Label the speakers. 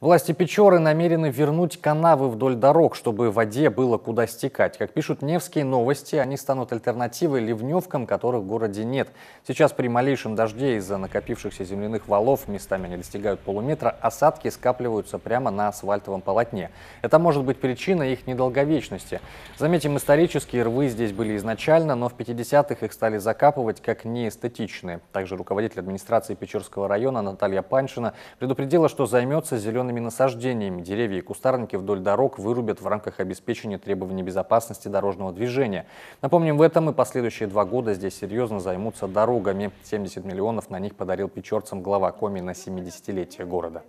Speaker 1: Власти Печоры намерены вернуть канавы вдоль дорог, чтобы в воде было куда стекать. Как пишут Невские новости, они станут альтернативой ливневкам, которых в городе нет. Сейчас при малейшем дожде из-за накопившихся земляных валов местами они достигают полуметра, осадки скапливаются прямо на асфальтовом полотне. Это может быть причина их недолговечности. Заметим, исторические рвы здесь были изначально, но в 50-х их стали закапывать как неэстетичные. Также руководитель администрации Печорского района Наталья Паншина предупредила, что займется зеленым зелеными насаждениями. Деревья и кустарники вдоль дорог вырубят в рамках обеспечения требований безопасности дорожного движения. Напомним, в этом и последующие два года здесь серьезно займутся дорогами. 70 миллионов на них подарил печорцам глава Коми на 70-летие города.